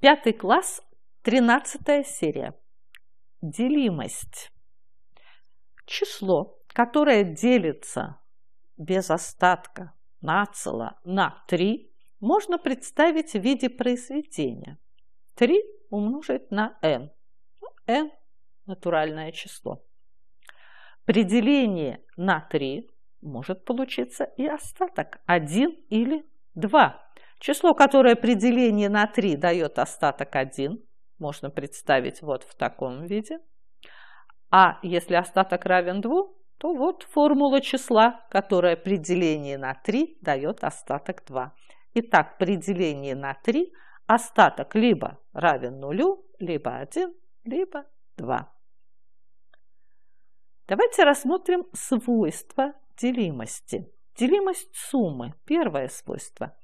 Пятый класс, тринадцатая серия. Делимость. Число, которое делится без остатка нацело на 3, можно представить в виде произведения. 3 умножить на n. Ну, n – натуральное число. При делении на 3 может получиться и остаток 1 или 2. Число, которое при делении на 3 дает остаток 1, можно представить вот в таком виде. А если остаток равен 2, то вот формула числа, которая при делении на 3 дает остаток 2. Итак, при делении на 3 остаток либо равен нулю, либо 1, либо 2. Давайте рассмотрим свойства делимости. Делимость суммы – первое свойство.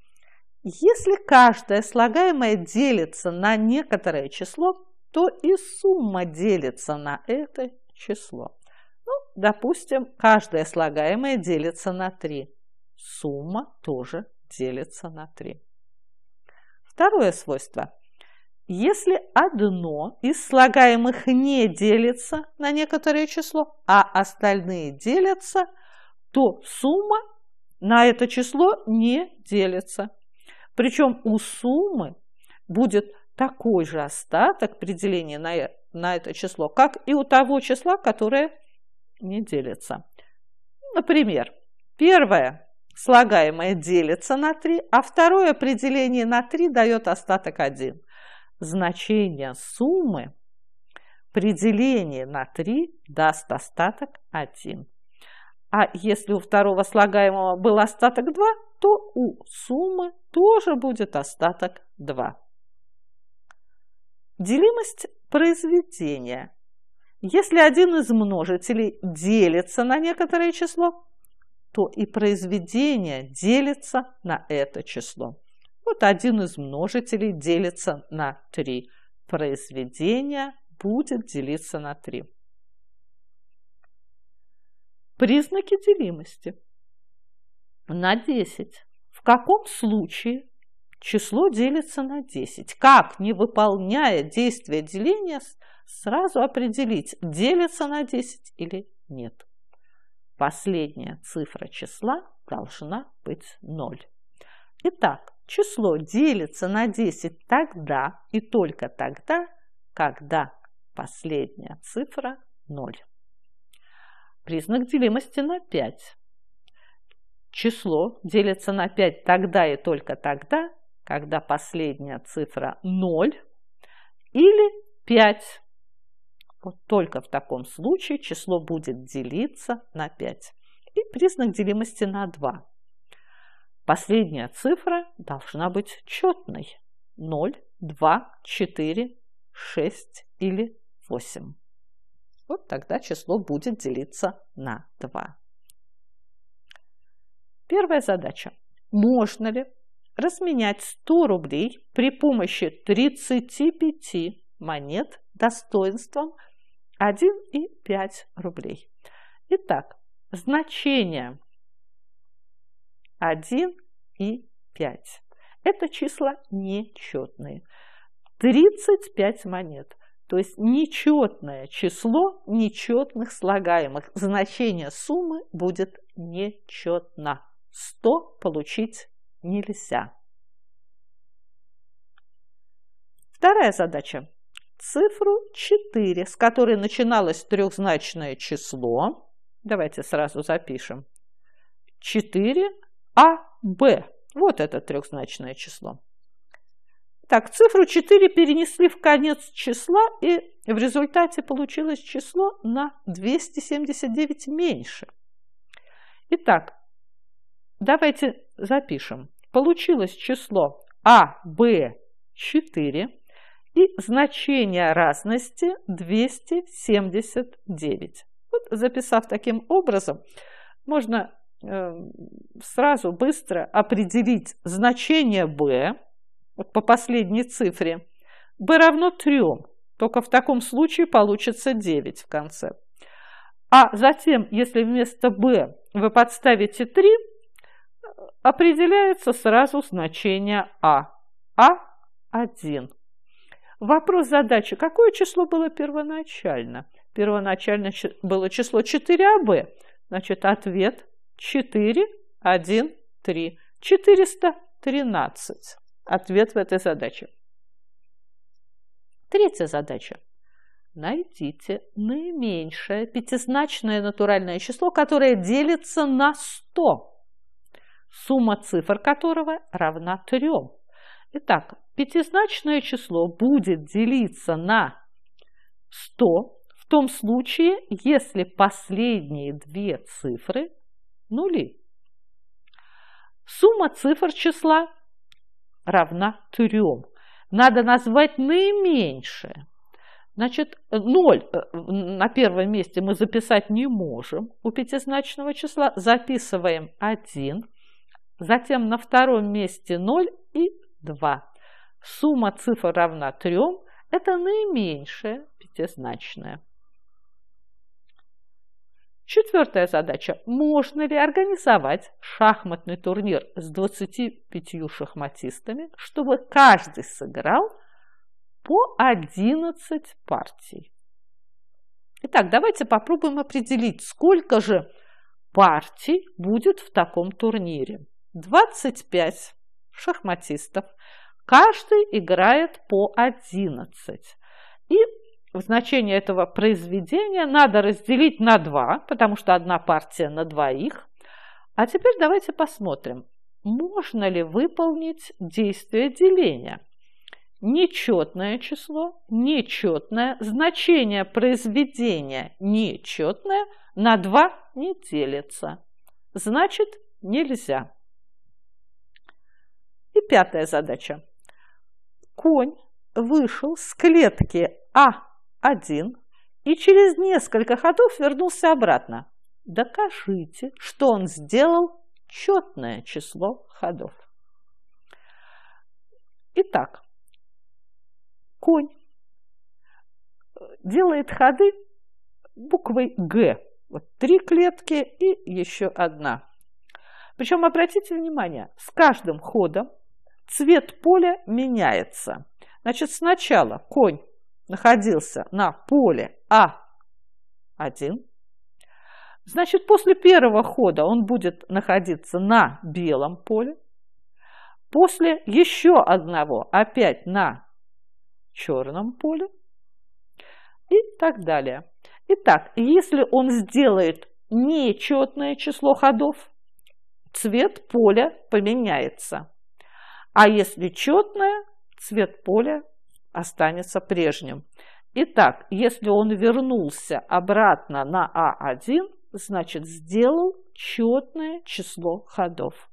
Если каждое слагаемое делится на некоторое число, то и сумма делится на это число. Ну, допустим, каждое слагаемое делится на 3. Сумма тоже делится на 3. Второе свойство. Если одно из слагаемых не делится на некоторое число, а остальные делятся, то сумма на это число не делится. Причем у суммы будет такой же остаток при делении на, на это число, как и у того числа, которое не делится. Например, первое слагаемое делится на 3, а второе при делении на 3 дает остаток 1. Значение суммы при делении на 3 даст остаток 1. А если у второго слагаемого был остаток 2, то у суммы тоже будет остаток 2. Делимость произведения. Если один из множителей делится на некоторое число, то и произведение делится на это число. Вот один из множителей делится на 3. Произведение будет делиться на 3. Признаки делимости. На 10. В каком случае число делится на 10? Как, не выполняя действия деления, сразу определить, делится на 10 или нет? Последняя цифра числа должна быть 0. Итак, число делится на 10 тогда и только тогда, когда последняя цифра 0 признак делимости на 5. Число делится на 5 тогда и только тогда, когда последняя цифра 0 или 5. Вот только в таком случае число будет делиться на 5. И признак делимости на 2. Последняя цифра должна быть четной. 0, 2, 4, 6 или 8. Вот тогда число будет делиться на 2. Первая задача. Можно ли разменять 100 рублей при помощи 35 монет достоинством 1 и 5 рублей? Итак, значение 1 и 5. Это числа нечетные. 35 монет то есть нечетное число нечетных слагаемых. Значение суммы будет нечетно. 100 получить нельзя. Вторая задача. Цифру 4, с которой начиналось трехзначное число. Давайте сразу запишем. 4 а Б. Вот это трехзначное число. Так, цифру 4 перенесли в конец числа, и в результате получилось число на 279 меньше. Итак, давайте запишем. Получилось число А, Б, 4 и значение разности 279. Вот записав таким образом, можно э, сразу быстро определить значение b, вот по последней цифре, b равно 3. Только в таком случае получится 9 в конце. А затем, если вместо b вы подставите 3, определяется сразу значение а. А1. Вопрос задачи. Какое число было первоначально? Первоначально было число 4АБ. Значит, ответ 4, 1, 3. 413 ответ в этой задаче. Третья задача. Найдите наименьшее пятизначное натуральное число, которое делится на 100, сумма цифр которого равна 3. Итак, пятизначное число будет делиться на 100 в том случае, если последние две цифры нули. Сумма цифр числа равна трем. Надо назвать наименьшее. Значит, 0 э, на первом месте мы записать не можем у пятизначного числа. Записываем 1, затем на втором месте 0 и 2. Сумма цифр равна 3. Это наименьшее пятизначное. Четвертая задача. Можно ли организовать шахматный турнир с 25 шахматистами, чтобы каждый сыграл по 11 партий? Итак, давайте попробуем определить, сколько же партий будет в таком турнире. 25 шахматистов. Каждый играет по 11. И значение этого произведения надо разделить на два, потому что одна партия на двоих. А теперь давайте посмотрим, можно ли выполнить действие деления. Нечетное число, нечетное, значение произведения нечетное на два не делится. Значит, нельзя. И пятая задача. Конь вышел с клетки А один и через несколько ходов вернулся обратно. Докажите, что он сделал четное число ходов. Итак, конь э, делает ходы буквой «Г». Вот три клетки и еще одна. Причем, обратите внимание, с каждым ходом цвет поля меняется. Значит, сначала конь находился на поле А1, значит, после первого хода он будет находиться на белом поле, после еще одного опять на черном поле и так далее. Итак, если он сделает нечетное число ходов, цвет поля поменяется. А если четное, цвет поля останется прежним. Итак, если он вернулся обратно на А1, значит сделал четное число ходов.